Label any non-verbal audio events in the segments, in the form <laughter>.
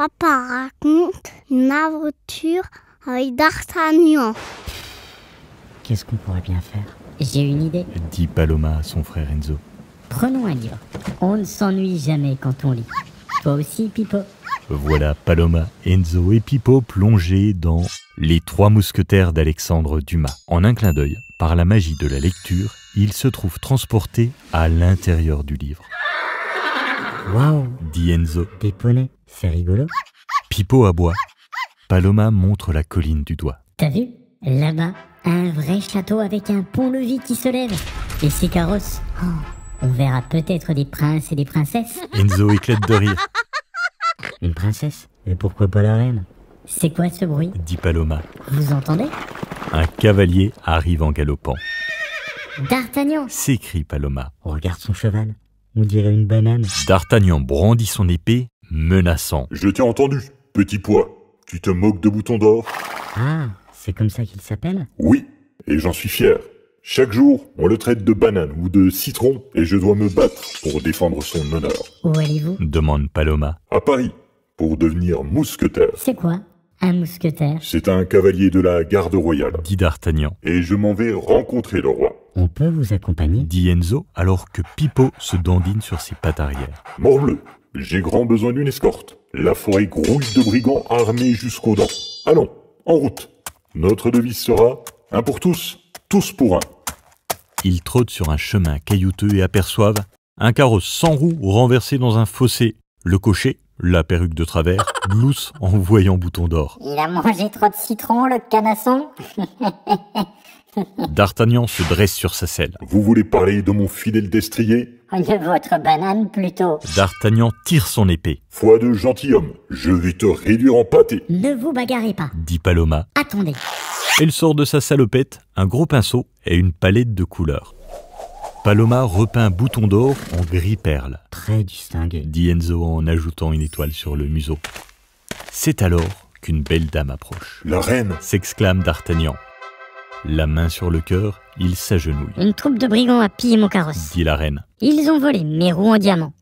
Papa raconte une aventure avec D'Artagnan. Qu'est-ce qu'on pourrait bien faire J'ai une idée, dit Paloma à son frère Enzo. Prenons un livre. On ne s'ennuie jamais quand on lit. Toi aussi, Pipo. Voilà Paloma, Enzo et Pipo plongés dans Les Trois Mousquetaires d'Alexandre Dumas. En un clin d'œil, par la magie de la lecture, ils se trouvent transportés à l'intérieur du livre. Waouh dit Enzo. poneys, c'est rigolo. Pipo aboie. Paloma montre la colline du doigt. T'as vu Là-bas, un vrai château avec un pont-levis qui se lève. Et ses carrosses. Oh, on verra peut-être des princes et des princesses. Enzo éclate de rire. <laughs> Une princesse Et pourquoi pas la reine C'est quoi ce bruit dit Paloma. Vous entendez Un cavalier arrive en galopant. D'Artagnan s'écrie Paloma. Regarde son cheval. On dirait une banane. D'Artagnan brandit son épée, menaçant. Je t'ai entendu, petit pois. Tu te moques de Bouton d'Or Ah, c'est comme ça qu'il s'appelle Oui, et j'en suis fier. Chaque jour, on le traite de banane ou de citron, et je dois me battre pour défendre son honneur. Où allez-vous demande Paloma. À Paris, pour devenir mousquetaire. C'est quoi un mousquetaire C'est un cavalier de la garde royale, dit D'Artagnan. Et je m'en vais rencontrer le roi. On peut vous accompagner dit Enzo alors que Pipo se dandine sur ses pattes arrière. Morbleu, j'ai grand besoin d'une escorte. La forêt grouille de brigands armés jusqu'aux dents. Allons, en route. Notre devise sera un pour tous, tous pour un. Ils trottent sur un chemin caillouteux et aperçoivent un carrosse sans roue renversé dans un fossé. Le cocher, la perruque de travers, <laughs> glousse en voyant Bouton d'Or. Il a mangé trop de citron, le canasson <laughs> D'Artagnan se dresse sur sa selle. Vous voulez parler de mon fidèle destrier oh, De votre banane plutôt. D'Artagnan tire son épée. Foi de gentilhomme, je vais te réduire en pâté. Ne vous bagarrez pas, dit Paloma. Attendez. Elle sort de sa salopette un gros pinceau et une palette de couleurs. Paloma repeint Bouton d'Or en gris perle. Très distingué. Dit Enzo en ajoutant une étoile sur le museau. C'est alors qu'une belle dame approche. La reine s'exclame d'Artagnan. La main sur le cœur, il s'agenouille. Une troupe de brigands a pillé mon carrosse, dit la reine. Ils ont volé mes roues en diamant,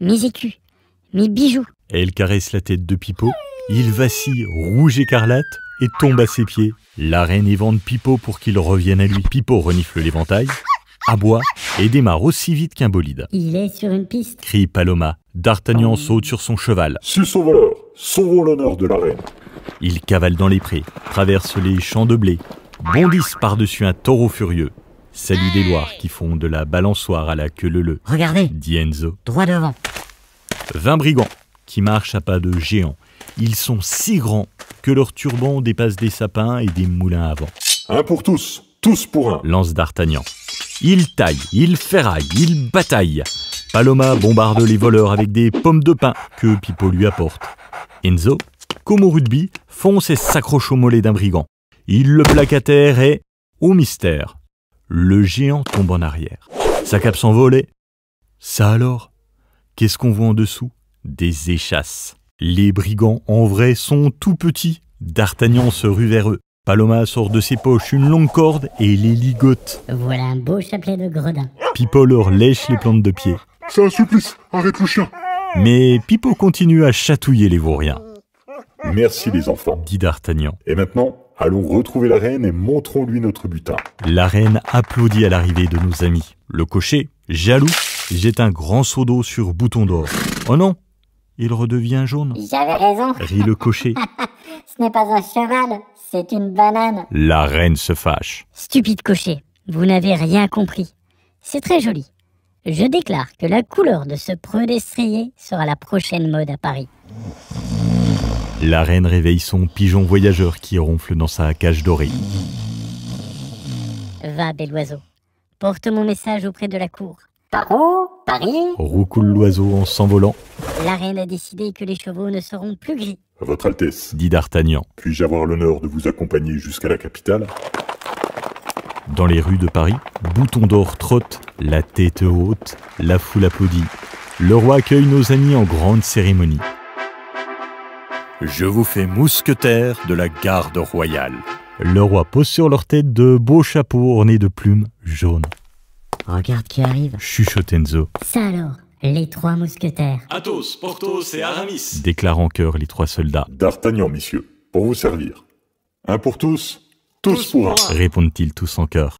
mes écus, mes bijoux. Elle caresse la tête de Pipo. Il vacille, rouge écarlate, et tombe à ses pieds. La reine y vende Pipo pour qu'il revienne à lui. Pipo renifle l'éventail, aboie et démarre aussi vite qu'un bolide. Il est sur une piste. Crie Paloma. D'Artagnan saute sur son cheval. Six sauveurs, sauvons l'honneur de la reine. Ils cavalent dans les prés, traversent les champs de blé, bondissent par-dessus un taureau furieux. Salut des Loirs qui font de la balançoire à la queue leu Regardez, dit Enzo. Droit devant. Vingt brigands qui marchent à pas de géants. Ils sont si grands que leurs turbans dépassent des sapins et des moulins à vent. Un pour tous, tous pour un, lance d'Artagnan. Il taille, il ferraille, il bataille. Paloma bombarde les voleurs avec des pommes de pain que Pipo lui apporte. Enzo, comme au rugby, fonce et s'accroche au mollet d'un brigand. Il le plaque à terre et, au mystère, le géant tombe en arrière. Sa cape s'envole Ça alors Qu'est-ce qu'on voit en dessous Des échasses. Les brigands, en vrai, sont tout petits. D'Artagnan se rue vers eux. Paloma sort de ses poches une longue corde et les ligote. Voilà un beau chapelet de gredin. Pipo leur lèche les plantes de pied. C'est un supplice, arrête le chien. Mais Pipo continue à chatouiller les vauriens. Merci les enfants, dit D'Artagnan. Et maintenant, allons retrouver la reine et montrons-lui notre butin. La reine applaudit à l'arrivée de nos amis. Le cocher, jaloux, jette un grand seau d'eau sur Bouton d'Or. Oh non, il redevient jaune. J'avais raison, rit le cocher. <laughs> Ce n'est pas un cheval, c'est une banane. La reine se fâche. Stupide cocher, vous n'avez rien compris. C'est très joli. Je déclare que la couleur de ce preux sera la prochaine mode à Paris. La reine réveille son pigeon voyageur qui ronfle dans sa cage dorée. Va, bel oiseau, porte mon message auprès de la cour. Paro, Paris. Roucoule l'oiseau en s'envolant. La reine a décidé que les chevaux ne seront plus gris. Votre Altesse, dit D'Artagnan. Puis-je avoir l'honneur de vous accompagner jusqu'à la capitale Dans les rues de Paris, Bouton d'Or trotte, la tête haute, la foule applaudit. Le roi accueille nos amis en grande cérémonie. Je vous fais mousquetaire de la garde royale. Le roi pose sur leur tête de beaux chapeaux ornés de plumes jaunes. Regarde qui arrive. Chuchotenzo. Enzo. Ça alors les trois mousquetaires. Athos, Porthos et Aramis. Déclarent en chœur les trois soldats. D'Artagnan, messieurs, pour vous servir. Un pour tous, tous, pour un. Répondent-ils tous en chœur.